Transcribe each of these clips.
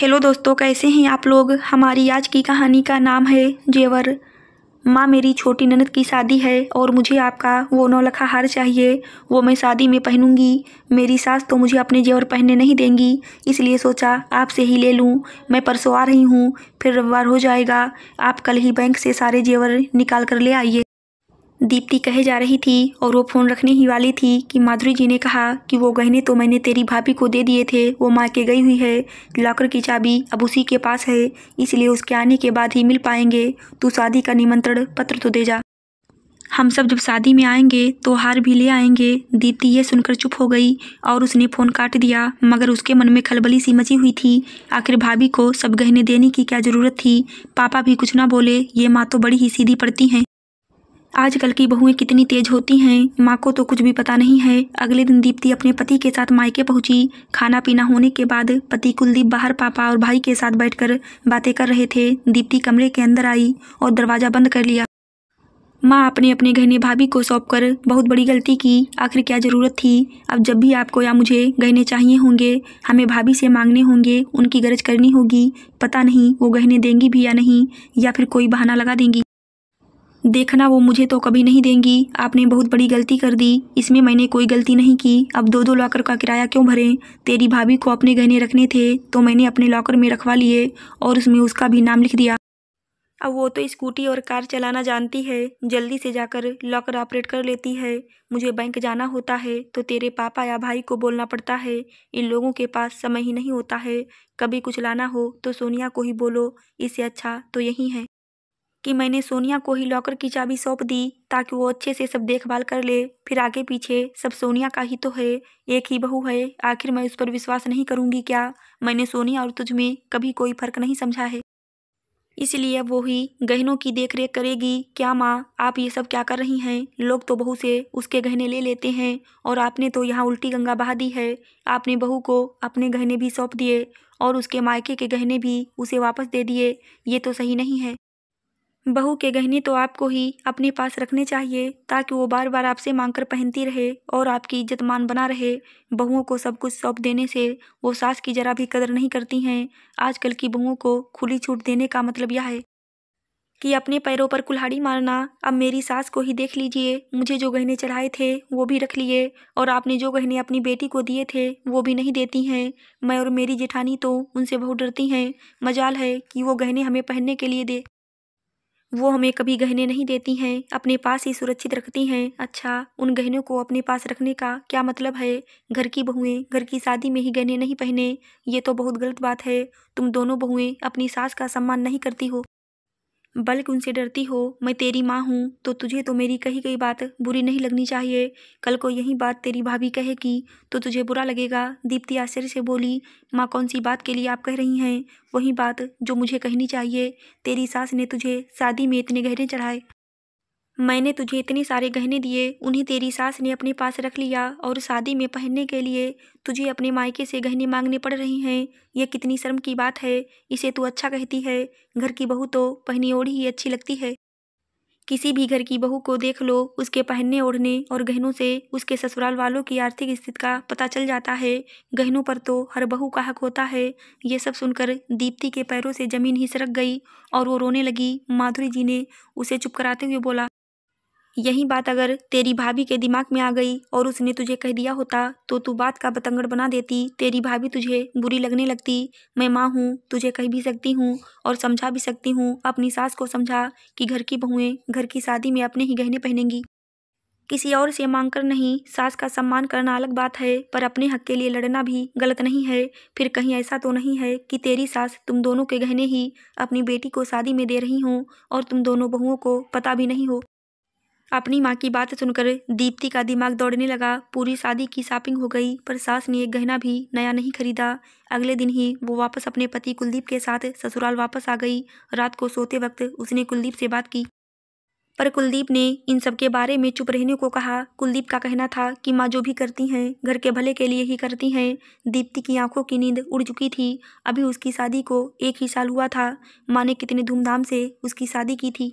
hello दोस्तों कैसे हैं आप लोग हमारी आज की कहानी का नाम है जेवर माँ मेरी छोटी ननद की शादी है और मुझे आपका वो नौलखा हार चाहिए वो मैं शादी में पहनूंगी मेरी सास तो मुझे अपने जेवर पहनने नहीं देंगी इसलिए सोचा आपसे ही ले लूँ मैं परसों आ रही हूँ फिर रविवार हो जाएगा आप कल ही बैंक से सारे जेवर निकाल कर ले आइए दीप्ति कहे जा रही थी और वो फ़ोन रखने ही वाली थी कि माधुरी जी ने कहा कि वो गहने तो मैंने तेरी भाभी को दे दिए थे वो माँ के गई हुई है लॉकर की चाबी अब उसी के पास है इसलिए उसके आने के बाद ही मिल पाएंगे तू शादी का निमंत्रण पत्र तो दे जा हम सब जब शादी में आएंगे तो हार भी ले आएंगे दीप्ति ये सुनकर चुप हो गई और उसने फ़ोन काट दिया मगर उसके मन में खलबली सी मची हुई थी आखिर भाभी को सब गहने देने की क्या ज़रूरत थी पापा भी कुछ ना बोले ये माँ तो बड़ी ही सीधी पड़ती हैं आजकल की बहुएं कितनी तेज होती हैं माँ को तो कुछ भी पता नहीं है अगले दिन दीप्ति अपने पति के साथ मायके पहुंची खाना पीना होने के बाद पति कुलदीप बाहर पापा और भाई के साथ बैठकर बातें कर रहे थे दीप्ति कमरे के अंदर आई और दरवाज़ा बंद कर लिया माँ अपने अपने गहने भाभी को सौंप कर बहुत बड़ी गलती की आखिर क्या ज़रूरत थी अब जब भी आपको या मुझे गहने चाहिए होंगे हमें भाभी से मांगने होंगे उनकी गरज करनी होगी पता नहीं वो गहने देंगी भी या नहीं या फिर कोई बहाना लगा देंगी देखना वो मुझे तो कभी नहीं देंगी आपने बहुत बड़ी गलती कर दी इसमें मैंने कोई गलती नहीं की अब दो दो लॉकर का किराया क्यों भरें तेरी भाभी को अपने गहने रखने थे तो मैंने अपने लॉकर में रखवा लिए और उसमें उसका भी नाम लिख दिया अब वो तो स्कूटी और कार चलाना जानती है जल्दी से जाकर लॉकर ऑपरेट कर लेती है मुझे बैंक जाना होता है तो तेरे पापा या भाई को बोलना पड़ता है इन लोगों के पास समय ही नहीं होता है कभी कुछ लाना हो तो सोनिया को ही बोलो इससे अच्छा तो यही है कि मैंने सोनिया को ही लॉकर की चाबी सौंप दी ताकि वो अच्छे से सब देखभाल कर ले फिर आगे पीछे सब सोनिया का ही तो है एक ही बहू है आखिर मैं उस पर विश्वास नहीं करूँगी क्या मैंने सोनिया और तुझ में कभी कोई फर्क नहीं समझा है इसलिए वो ही गहनों की देखरेख करेगी क्या माँ आप ये सब क्या कर रही हैं लोग तो बहू से उसके गहने ले लेते हैं और आपने तो यहाँ उल्टी गंगा बहा दी है आपने बहू को अपने गहने भी सौंप दिए और उसके मायके के गहने भी उसे वापस दे दिए ये तो सही नहीं है बहू के गहने तो आपको ही अपने पास रखने चाहिए ताकि वो बार बार आपसे मांग कर पहनती रहे और आपकी इज्जत मान बना रहे बहुओं को सब कुछ सौंप देने से वो सास की जरा भी कदर नहीं करती हैं आजकल की बहुओं को खुली छूट देने का मतलब यह है कि अपने पैरों पर कुल्हाड़ी मारना अब मेरी सास को ही देख लीजिए मुझे जो गहने चढ़ाए थे वो भी रख लिए और आपने जो गहने अपनी बेटी को दिए थे वो भी नहीं देती हैं मैं और मेरी जेठानी तो उनसे बहुत डरती हैं मजाल है कि वो गहने हमें पहनने के लिए दे वो हमें कभी गहने नहीं देती हैं अपने पास ही सुरक्षित रखती हैं अच्छा उन गहनों को अपने पास रखने का क्या मतलब है घर की बहुएं घर की शादी में ही गहने नहीं पहने ये तो बहुत गलत बात है तुम दोनों बहुएं अपनी सास का सम्मान नहीं करती हो बल्कि उनसे डरती हो मैं तेरी माँ हूँ तो तुझे तो मेरी कही गई बात बुरी नहीं लगनी चाहिए कल को यही बात तेरी भाभी कहेगी तो तुझे बुरा लगेगा दीप्ति आश्चर्य से बोली माँ कौन सी बात के लिए आप कह रही हैं वही बात जो मुझे कहनी चाहिए तेरी सास ने तुझे शादी में इतने गहरे चढ़ाए मैंने तुझे इतने सारे गहने दिए उन्हें तेरी सास ने अपने पास रख लिया और शादी में पहनने के लिए तुझे अपने मायके से गहने मांगने पड़ रहे हैं यह कितनी शर्म की बात है इसे तू अच्छा कहती है घर की बहू तो पहनी ओढ़ी ही अच्छी लगती है किसी भी घर की बहू को देख लो उसके पहनने ओढ़ने और गहनों से उसके ससुराल वालों की आर्थिक स्थिति का पता चल जाता है गहनों पर तो हर बहू का हक होता है ये सब सुनकर दीप्ति के पैरों से जमीन ही सरक गई और वो रोने लगी माधुरी जी ने उसे चुप कराते हुए बोला यही बात अगर तेरी भाभी के दिमाग में आ गई और उसने तुझे कह दिया होता तो तू बात का बतंगड़ बना देती तेरी भाभी तुझे बुरी लगने लगती मैं माँ हूँ तुझे कह भी सकती हूँ और समझा भी सकती हूँ अपनी सास को समझा कि घर की बहुएं घर की शादी में अपने ही गहने पहनेंगी किसी और से मांग कर नहीं सास का सम्मान करना अलग बात है पर अपने हक के लिए लड़ना भी गलत नहीं है फिर कहीं ऐसा तो नहीं है कि तेरी सास तुम दोनों के गहने ही अपनी बेटी को शादी में दे रही हो और तुम दोनों बहुओं को पता भी नहीं हो अपनी माँ की बात सुनकर दीप्ति का दिमाग दौड़ने लगा पूरी शादी की शॉपिंग हो गई पर सास ने एक गहना भी नया नहीं खरीदा अगले दिन ही वो वापस अपने पति कुलदीप के साथ ससुराल वापस आ गई रात को सोते वक्त उसने कुलदीप से बात की पर कुलदीप ने इन सब के बारे में चुप रहने को कहा कुलदीप का कहना था कि माँ जो भी करती हैं घर के भले के लिए ही करती हैं दीप्ति की आंखों की नींद उड़ चुकी थी अभी उसकी शादी को एक ही साल हुआ था माँ ने कितने धूमधाम से उसकी शादी की थी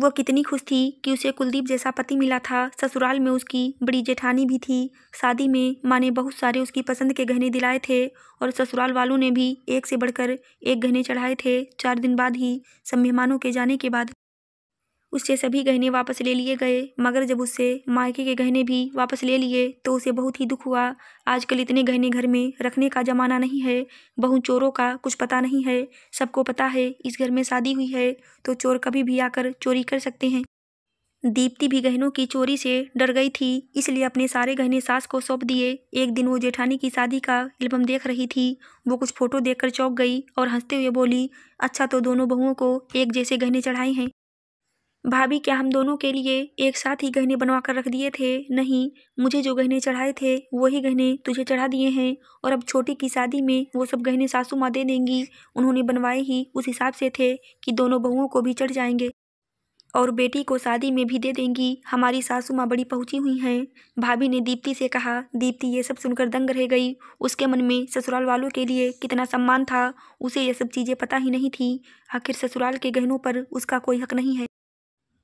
वह कितनी खुश थी कि उसे कुलदीप जैसा पति मिला था ससुराल में उसकी बड़ी जेठानी भी थी शादी में माँ ने बहुत सारे उसकी पसंद के गहने दिलाए थे और ससुराल वालों ने भी एक से बढ़कर एक गहने चढ़ाए थे चार दिन बाद ही सब मेहमानों के जाने के बाद उससे सभी गहने वापस ले लिए गए मगर जब उससे मायके के गहने भी वापस ले लिए तो उसे बहुत ही दुख हुआ आजकल इतने गहने घर में रखने का ज़माना नहीं है बहु चोरों का कुछ पता नहीं है सबको पता है इस घर में शादी हुई है तो चोर कभी भी आकर चोरी कर सकते हैं दीप्ति भी गहनों की चोरी से डर गई थी इसलिए अपने सारे गहने सास को सौंप दिए एक दिन वो जेठानी की शादी का एल्बम देख रही थी वो कुछ फोटो देखकर चौंक गई और हंसते हुए बोली अच्छा तो दोनों बहुओं को एक जैसे गहने चढ़ाए हैं भाभी क्या हम दोनों के लिए एक साथ ही गहने बनवा कर रख दिए थे नहीं मुझे जो गहने चढ़ाए थे वही गहने तुझे चढ़ा दिए हैं और अब छोटी की शादी में वो सब गहने सासू माँ दे देंगी उन्होंने बनवाए ही उस हिसाब से थे कि दोनों बहुओं को भी चढ़ जाएंगे और बेटी को शादी में भी दे देंगी हमारी सासू माँ बड़ी पहुँची हुई हैं भाभी ने दीप्ति से कहा दीप्ति ये सब सुनकर दंग रह गई उसके मन में ससुराल वालों के लिए कितना सम्मान था उसे ये सब चीज़ें पता ही नहीं थी आखिर ससुराल के गहनों पर उसका कोई हक नहीं है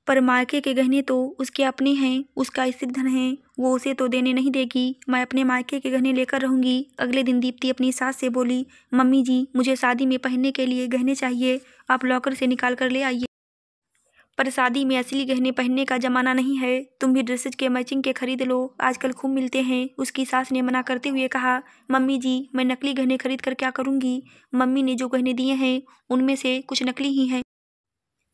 पर मायके के गहने तो उसके अपने हैं उसका स्थिर धन है वो उसे तो देने नहीं देगी मैं अपने मायके के गहने लेकर रहूंगी अगले दिन दीप्ति अपनी सास से बोली मम्मी जी मुझे शादी में पहनने के लिए गहने चाहिए आप लॉकर से निकाल कर ले आइए पर शादी में असली गहने पहनने का ज़माना नहीं है तुम भी ड्रेसेज के मैचिंग के खरीद लो आजकल खूब मिलते हैं उसकी सास ने मना करते हुए कहा मम्मी जी मैं नकली गहने खरीद कर क्या करूँगी मम्मी ने जो गहने दिए हैं उनमें से कुछ नकली ही हैं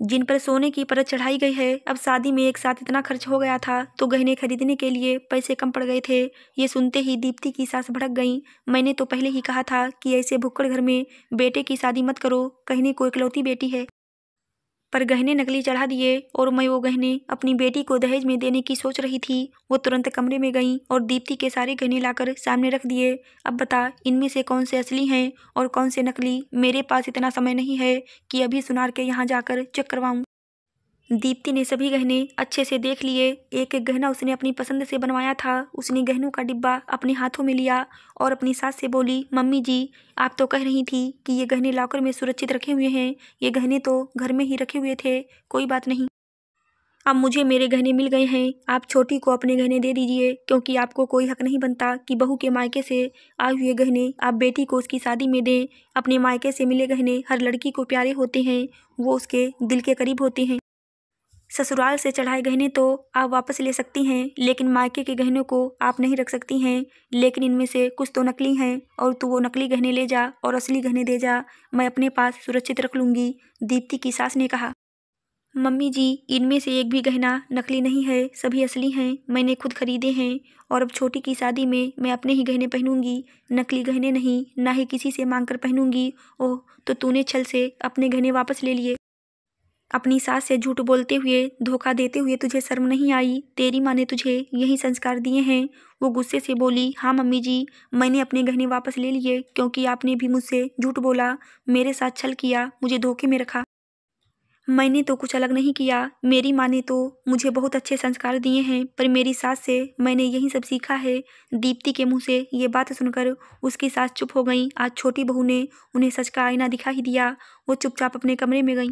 जिन पर सोने की परत चढ़ाई गई है अब शादी में एक साथ इतना खर्च हो गया था तो गहने खरीदने के लिए पैसे कम पड़ गए थे ये सुनते ही दीप्ति की सांस भड़क गई मैंने तो पहले ही कहा था कि ऐसे भुक्कड़ घर में बेटे की शादी मत करो कहने को इकलौती बेटी है पर गहने नकली चढ़ा दिए और मैं वो गहने अपनी बेटी को दहेज में देने की सोच रही थी वो तुरंत कमरे में गई और दीप्ति के सारे गहने लाकर सामने रख दिए अब बता इनमें से कौन से असली हैं और कौन से नकली मेरे पास इतना समय नहीं है कि अभी सुनार के यहाँ जाकर चेक करवाऊँ दीप्ति ने सभी गहने अच्छे से देख लिए एक एक गहना उसने अपनी पसंद से बनवाया था उसने गहनों का डिब्बा अपने हाथों में लिया और अपनी सास से बोली मम्मी जी आप तो कह रही थी कि ये गहने लॉकर में सुरक्षित रखे हुए हैं ये गहने तो घर में ही रखे हुए थे कोई बात नहीं अब मुझे मेरे गहने मिल गए हैं आप छोटी को अपने गहने दे दीजिए क्योंकि आपको कोई हक नहीं बनता कि बहू के मायके से आए हुए गहने आप बेटी को उसकी शादी में दें अपने मायके से मिले गहने हर लड़की को प्यारे होते हैं वो उसके दिल के करीब होते हैं ससुराल से चढ़ाए गहने तो आप वापस ले सकती हैं लेकिन मायके के गहनों को आप नहीं रख सकती हैं लेकिन इनमें से कुछ तो नकली हैं और तू वो नकली गहने ले जा और असली गहने दे जा मैं अपने पास सुरक्षित रख लूँगी दीप्ति की सास ने कहा मम्मी जी इनमें से एक भी गहना नकली नहीं है सभी असली हैं मैंने खुद खरीदे हैं और अब छोटी की शादी में मैं अपने ही गहने पहनूंगी नकली गहने नहीं ना ही किसी से मांग कर पहनूंगी ओह तो तूने छल से अपने गहने वापस ले लिए अपनी सास से झूठ बोलते हुए धोखा देते हुए तुझे शर्म नहीं आई तेरी माँ ने तुझे यही संस्कार दिए हैं वो गुस्से से बोली हाँ मम्मी जी मैंने अपने गहने वापस ले लिए क्योंकि आपने भी मुझसे झूठ बोला मेरे साथ छल किया मुझे धोखे में रखा मैंने तो कुछ अलग नहीं किया मेरी माँ ने तो मुझे बहुत अच्छे संस्कार दिए हैं पर मेरी सास से मैंने यही सब सीखा है दीप्ति के मुँह से ये बात सुनकर उसकी सास चुप हो गई आज छोटी बहू ने उन्हें सच का आईना दिखा ही दिया वो चुपचाप अपने कमरे में गई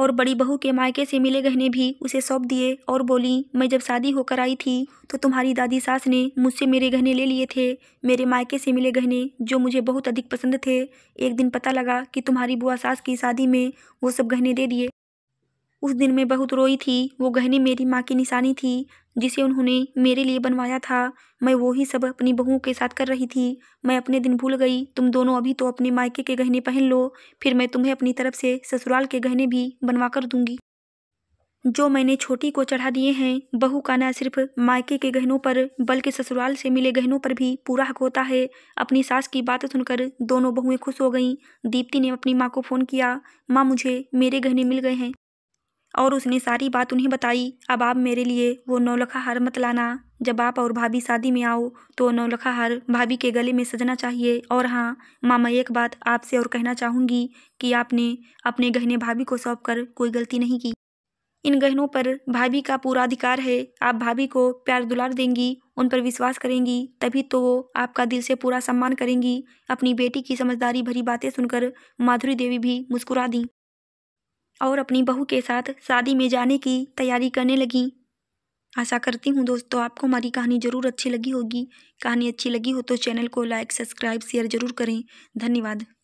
और बड़ी बहू के मायके से मिले गहने भी उसे सौंप दिए और बोली मैं जब शादी होकर आई थी तो तुम्हारी दादी सास ने मुझसे मेरे गहने ले लिए थे मेरे मायके से मिले गहने जो मुझे बहुत अधिक पसंद थे एक दिन पता लगा कि तुम्हारी बुआ सास की शादी में वो सब गहने दे दिए उस दिन मैं बहुत रोई थी वो गहने मेरी माँ की निशानी थी जिसे उन्होंने मेरे लिए बनवाया था मैं वो ही सब अपनी बहुओं के साथ कर रही थी मैं अपने दिन भूल गई तुम दोनों अभी तो अपने मायके के गहने पहन लो फिर मैं तुम्हें अपनी तरफ से ससुराल के गहने भी बनवा कर दूंगी जो मैंने छोटी को चढ़ा दिए हैं बहू का न सिर्फ मायके के गहनों पर बल्कि ससुराल से मिले गहनों पर भी पूरा हक होता है अपनी सास की बात सुनकर दोनों बहुएं खुश हो गईं दीप्ति ने अपनी माँ को फ़ोन किया माँ मुझे मेरे गहने मिल गए हैं और उसने सारी बात उन्हें बताई अब आप मेरे लिए वो नौलखा हार मत लाना जब आप और भाभी शादी में आओ तो नौलखा हार भाभी के गले में सजना चाहिए और हाँ माँ मैं एक बात आपसे और कहना चाहूँगी कि आपने अपने गहने भाभी को सौंप कर कोई गलती नहीं की इन गहनों पर भाभी का पूरा अधिकार है आप भाभी को प्यार दुलार देंगी उन पर विश्वास करेंगी तभी तो वो आपका दिल से पूरा सम्मान करेंगी अपनी बेटी की समझदारी भरी बातें सुनकर माधुरी देवी भी मुस्कुरा दी और अपनी बहू के साथ शादी में जाने की तैयारी करने लगी आशा करती हूँ दोस्तों आपको हमारी कहानी ज़रूर अच्छी लगी होगी कहानी अच्छी लगी हो तो चैनल को लाइक सब्सक्राइब शेयर ज़रूर करें धन्यवाद